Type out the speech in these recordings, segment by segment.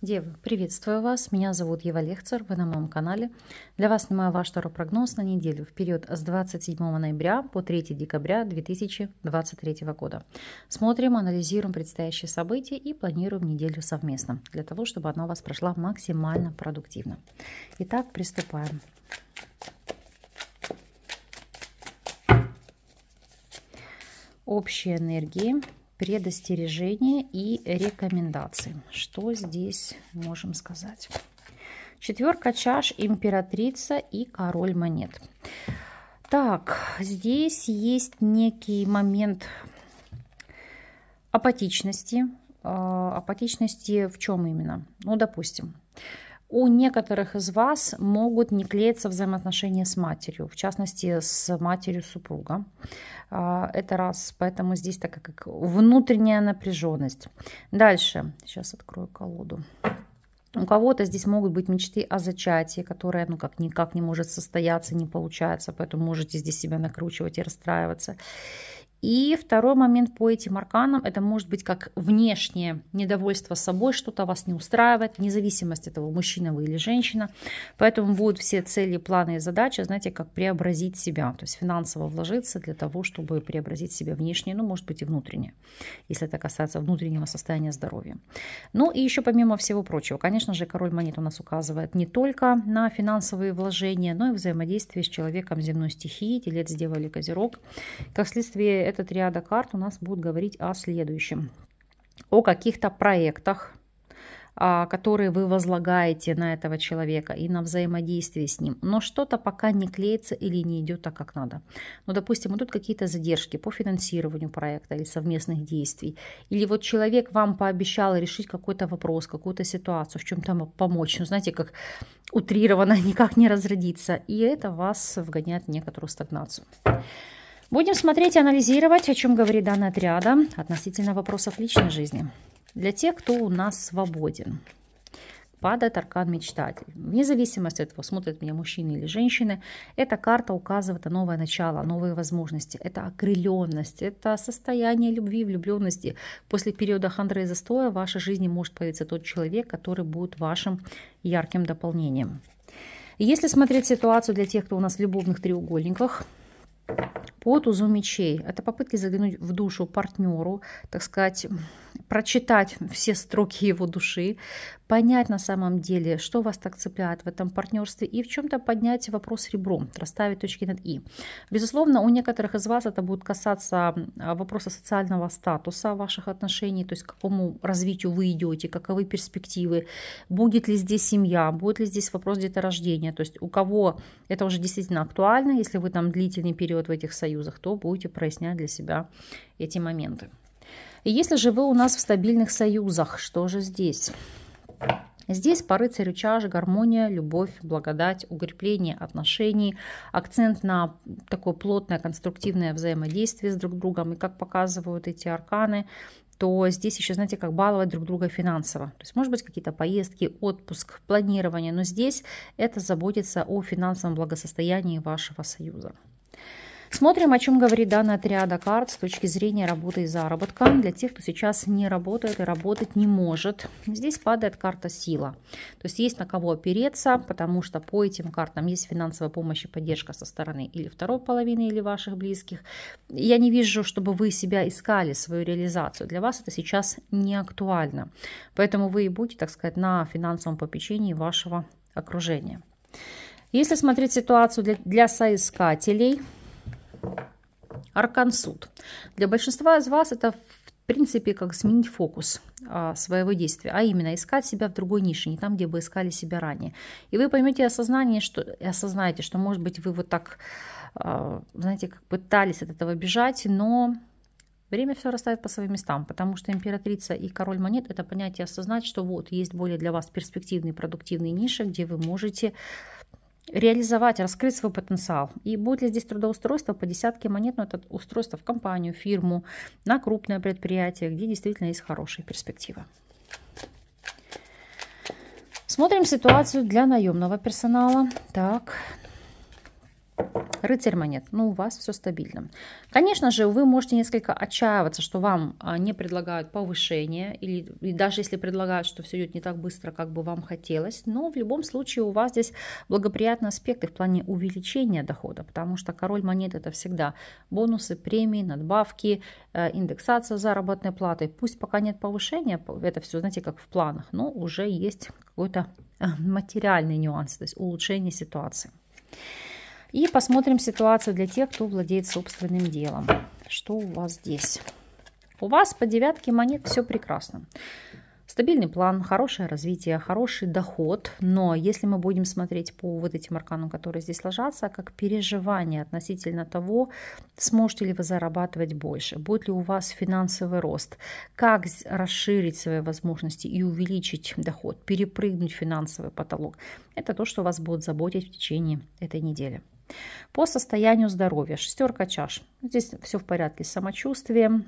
Девы, приветствую вас. Меня зовут Ева Лехцер. Вы на моем канале. Для вас снимаю ваш прогноз на неделю в период с 27 ноября по 3 декабря 2023 года. Смотрим, анализируем предстоящие события и планируем неделю совместно, для того, чтобы она у вас прошла максимально продуктивно. Итак, приступаем. Общие энергии предостережения и рекомендации. Что здесь можем сказать? Четверка чаш, императрица и король монет. Так, здесь есть некий момент апатичности. А, апатичности в чем именно? Ну, допустим, у некоторых из вас могут не клеиться взаимоотношения с матерью, в частности, с матерью супруга. А, это раз, поэтому здесь такая как внутренняя напряженность. Дальше, сейчас открою колоду. У кого-то здесь могут быть мечты о зачатии, которое ну, как никак не может состояться, не получается, поэтому можете здесь себя накручивать и расстраиваться. И второй момент по этим арканам, это может быть как внешнее недовольство собой, что-то вас не устраивает, независимость этого, мужчина вы или женщина. Поэтому будут все цели, планы и задачи, знаете, как преобразить себя, то есть финансово вложиться для того, чтобы преобразить себя внешне, ну, может быть, и внутренне, если это касается внутреннего состояния здоровья. Ну и еще помимо всего прочего, конечно же, король монет у нас указывает не только на финансовые вложения, но и взаимодействие с человеком земной стихии, телец, дева или козерог. Как следствие эта триада карт у нас будет говорить о следующем. О каких-то проектах, а, которые вы возлагаете на этого человека и на взаимодействие с ним, но что-то пока не клеится или не идет так, как надо. Ну, допустим, идут какие-то задержки по финансированию проекта или совместных действий, или вот человек вам пообещал решить какой-то вопрос, какую-то ситуацию, в чем-то помочь, ну, знаете, как утрированно, никак не разродиться, и это вас вгоняет в некоторую стагнацию. Будем смотреть и анализировать, о чем говорит данный триада относительно вопросов личной жизни. Для тех, кто у нас свободен. Падает аркан мечтатель. Вне зависимости от этого, смотрят меня мужчины или женщины, эта карта указывает на новое начало, новые возможности. Это окрыленность, это состояние любви, влюбленности. После периода хандры и застоя в вашей жизни может появиться тот человек, который будет вашим ярким дополнением. Если смотреть ситуацию для тех, кто у нас в любовных треугольниках, по тузу мечей. Это попытки заглянуть в душу партнеру, так сказать, прочитать все строки его души, понять на самом деле, что вас так цепляет в этом партнерстве и в чем-то поднять вопрос ребром, расставить точки над «и». Безусловно, у некоторых из вас это будет касаться а, вопроса социального статуса ваших отношений, то есть к какому развитию вы идете, каковы перспективы, будет ли здесь семья, будет ли здесь вопрос деторождения, то есть у кого это уже действительно актуально, если вы там длительный период в этих союзах, то будете прояснять для себя эти моменты. И если же вы у нас в стабильных союзах, что же здесь? Здесь по рыцарю чаш гармония, любовь, благодать, укрепление отношений, акцент на такое плотное конструктивное взаимодействие с друг другом. И как показывают эти арканы, то здесь еще, знаете, как баловать друг друга финансово. То есть, может быть, какие-то поездки, отпуск, планирование, но здесь это заботится о финансовом благосостоянии вашего союза. Смотрим, о чем говорит данная отряда карт с точки зрения работы и заработка. Для тех, кто сейчас не работает и работать не может. Здесь падает карта сила. То есть есть на кого опереться, потому что по этим картам есть финансовая помощь и поддержка со стороны или второй половины, или ваших близких. Я не вижу, чтобы вы себя искали, свою реализацию. Для вас это сейчас не актуально. Поэтому вы и будете, так сказать, на финансовом попечении вашего окружения. Если смотреть ситуацию для, для соискателей – Аркансуд. Для большинства из вас это в принципе как сменить фокус а, своего действия, а именно искать себя в другой нише, не там, где бы искали себя ранее. И вы поймете осознание, что, осознаете, что, может быть, вы вот так, а, знаете, как пытались от этого бежать, но Время все расставит по своим местам, потому что императрица и король монет – это понятие осознать, что вот есть более для вас перспективные, продуктивные ниши, где вы можете реализовать, раскрыть свой потенциал. И будет ли здесь трудоустройство по десятке монет, но ну, это устройство в компанию, фирму, на крупное предприятие, где действительно есть хорошие перспективы. Смотрим ситуацию для наемного персонала. Так, Рыцарь монет. Ну, у вас все стабильно. Конечно же, вы можете несколько отчаиваться, что вам а, не предлагают повышение, или и даже если предлагают, что все идет не так быстро, как бы вам хотелось, но в любом случае у вас здесь благоприятные аспекты в плане увеличения дохода, потому что король монет это всегда бонусы, премии, надбавки, э, индексация заработной платы. Пусть пока нет повышения, это все, знаете, как в планах, но уже есть какой-то э, материальный нюанс, то есть улучшение ситуации. И посмотрим ситуацию для тех, кто владеет собственным делом. Что у вас здесь? У вас по девятке монет все прекрасно. Стабильный план, хорошее развитие, хороший доход, но если мы будем смотреть по вот этим арканам, которые здесь ложатся, как переживание относительно того, сможете ли вы зарабатывать больше, будет ли у вас финансовый рост, как расширить свои возможности и увеличить доход, перепрыгнуть финансовый потолок, это то, что вас будет заботить в течение этой недели. По состоянию здоровья. Шестерка чаш. Здесь все в порядке с самочувствием.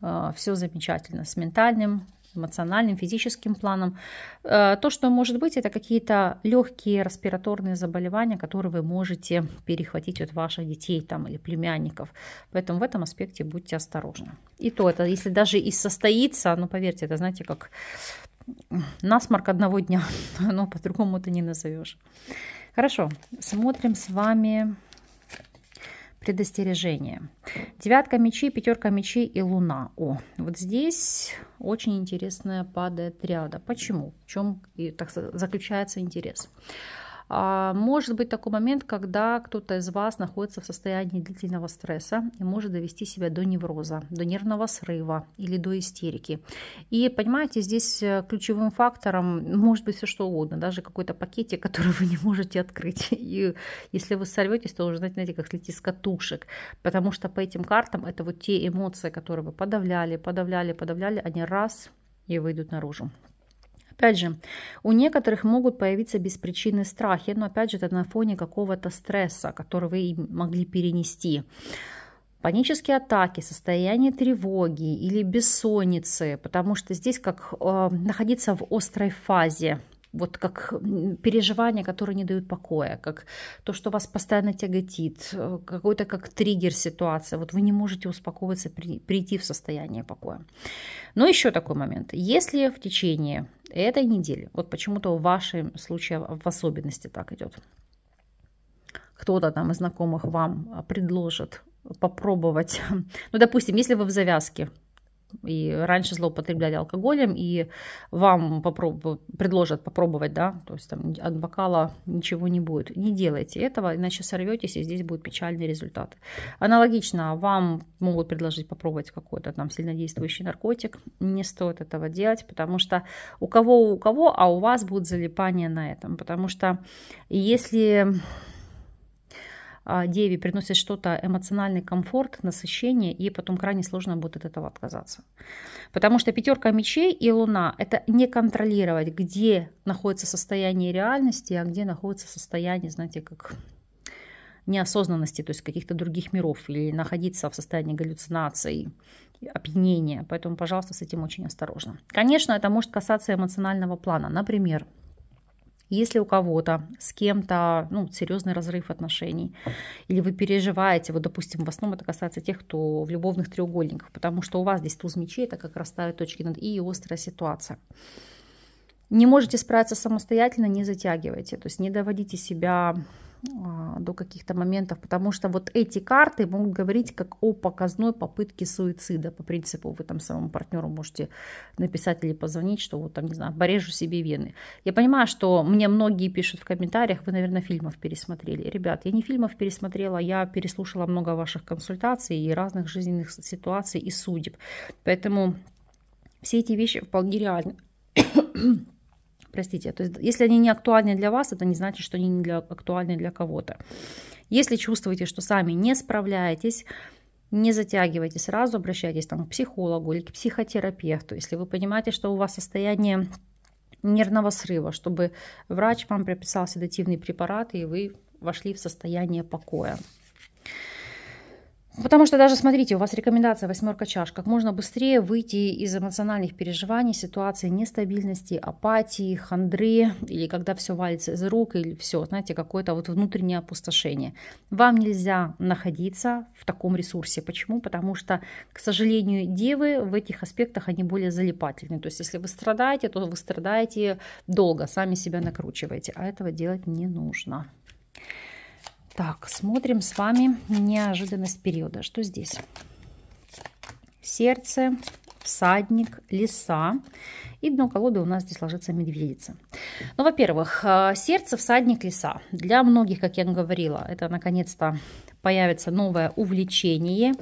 Э, все замечательно с ментальным, эмоциональным, физическим планом. Э, то, что может быть, это какие-то легкие респираторные заболевания, которые вы можете перехватить от ваших детей там, или племянников. Поэтому в этом аспекте будьте осторожны. И то это, если даже и состоится, ну поверьте, это знаете, как насморк одного дня, но по-другому это не назовешь. Хорошо, смотрим с вами предостережение. Девятка мечей, пятерка мечей и луна. О, вот здесь очень интересная падает ряда. Почему? В чем и, так, заключается интерес? Интерес. А, может быть такой момент, когда кто-то из вас находится в состоянии длительного стресса и может довести себя до невроза, до нервного срыва или до истерики. И понимаете, здесь э, ключевым фактором может быть все что угодно, даже какой-то пакетик, который вы не можете открыть. И если вы сорветесь, то уже, знаете, как слетит с катушек, потому что по этим картам это вот те эмоции, которые вы подавляли, подавляли, подавляли, они раз и выйдут наружу. Опять же, у некоторых могут появиться без страхи, но опять же это на фоне какого-то стресса, который вы могли перенести. Панические атаки, состояние тревоги или бессонницы, потому что здесь как э, находиться в острой фазе, вот как переживания, которые не дают покоя, как то, что вас постоянно тяготит, э, какой-то как триггер ситуация, вот вы не можете успокоиться, прийти в состояние покоя. Но еще такой момент. Если в течение этой недели. Вот почему-то в вашем случае в особенности так идет. Кто-то там из знакомых вам а, предложит попробовать. Ну, допустим, если вы в завязке, и раньше злоупотребляли алкоголем, и вам попроб... предложат попробовать, да, то есть там от бокала ничего не будет. Не делайте этого, иначе сорветесь, и здесь будут печальные результаты. Аналогично, вам могут предложить попробовать какой-то там сильнодействующий наркотик. Не стоит этого делать, потому что у кого у кого, а у вас будет залипание на этом, потому что если а, деве приносит что-то эмоциональный комфорт, насыщение, и потом крайне сложно будет от этого отказаться. Потому что пятерка мечей и луна – это не контролировать, где находится состояние реальности, а где находится состояние, знаете, как неосознанности, то есть каких-то других миров, или находиться в состоянии галлюцинации, опьянения. Поэтому, пожалуйста, с этим очень осторожно. Конечно, это может касаться эмоционального плана. Например, если у кого-то с кем-то ну, серьезный разрыв отношений, или вы переживаете, вот, допустим, в основном это касается тех, кто в любовных треугольниках, потому что у вас здесь туз мечей, это как раз точки над «и» и острая ситуация. Не можете справиться самостоятельно, не затягивайте, то есть не доводите себя а, до каких-то моментов, потому что вот эти карты могут говорить как о показной попытке суицида. По принципу вы там самому партнеру можете написать или позвонить, что вот там, не знаю, порежу себе вены. Я понимаю, что мне многие пишут в комментариях, вы, наверное, фильмов пересмотрели. Ребят, я не фильмов пересмотрела, я переслушала много ваших консультаций и разных жизненных ситуаций и судеб. Поэтому все эти вещи вполне реальны простите. То есть, если они не актуальны для вас, это не значит, что они не для, актуальны для кого-то. Если чувствуете, что сами не справляетесь, не затягивайте, сразу обращайтесь там, к психологу или к психотерапевту. Если вы понимаете, что у вас состояние нервного срыва, чтобы врач вам прописал седативный препарат, и вы вошли в состояние покоя. Потому что даже, смотрите, у вас рекомендация восьмерка чаш. Как можно быстрее выйти из эмоциональных переживаний, ситуации нестабильности, апатии, хандры, или когда все валится из рук, или все, знаете, какое-то вот внутреннее опустошение. Вам нельзя находиться в таком ресурсе. Почему? Потому что, к сожалению, девы в этих аспектах, они более залипательны. То есть, если вы страдаете, то вы страдаете долго, сами себя накручиваете, а этого делать не нужно. Так, смотрим с вами неожиданность периода. Что здесь? Сердце, всадник, лиса. И дно колоды у нас здесь ложится медведица. Ну, во-первых, э, сердце, всадник, лиса. Для многих, как я говорила, это наконец-то появится новое увлечение.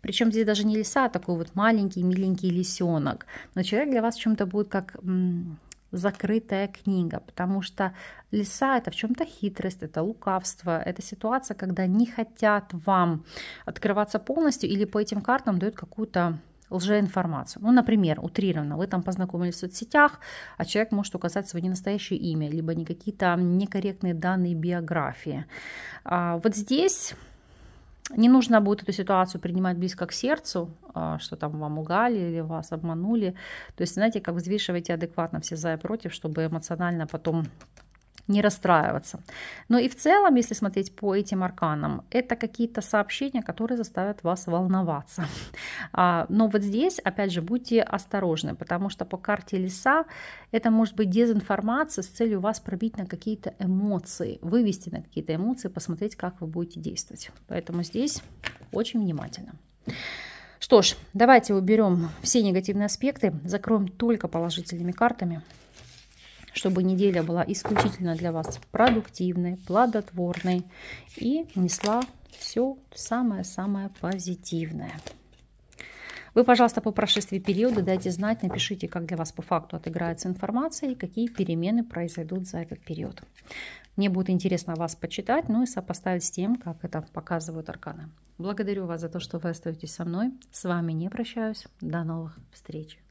Причем здесь даже не лиса, а такой вот маленький, миленький лисенок. Но человек для вас в чем-то будет как закрытая книга, потому что лиса это в чем-то хитрость, это лукавство, это ситуация, когда не хотят вам открываться полностью или по этим картам дают какую-то лжеинформацию. Ну, например, утрированно, вы там познакомились в соцсетях, а человек может указать свое ненастоящее имя, либо не какие-то некорректные данные биографии. А вот здесь не нужно будет эту ситуацию принимать близко к сердцу, а, что там вам угали или вас обманули. То есть, знаете, как взвешивайте адекватно все за и против, чтобы эмоционально потом не расстраиваться. Но и в целом, если смотреть по этим арканам, это какие-то сообщения, которые заставят вас волноваться. А, но вот здесь, опять же, будьте осторожны, потому что по карте леса это может быть дезинформация с целью вас пробить на какие-то эмоции, вывести на какие-то эмоции, посмотреть, как вы будете действовать. Поэтому здесь очень внимательно. Что ж, давайте уберем все негативные аспекты, закроем только положительными картами чтобы неделя была исключительно для вас продуктивной, плодотворной и несла все самое-самое позитивное. Вы, пожалуйста, по прошествии периода дайте знать, напишите, как для вас по факту отыграется информация и какие перемены произойдут за этот период. Мне будет интересно вас почитать, ну и сопоставить с тем, как это показывают арканы. Благодарю вас за то, что вы остаетесь со мной. С вами не прощаюсь. До новых встреч.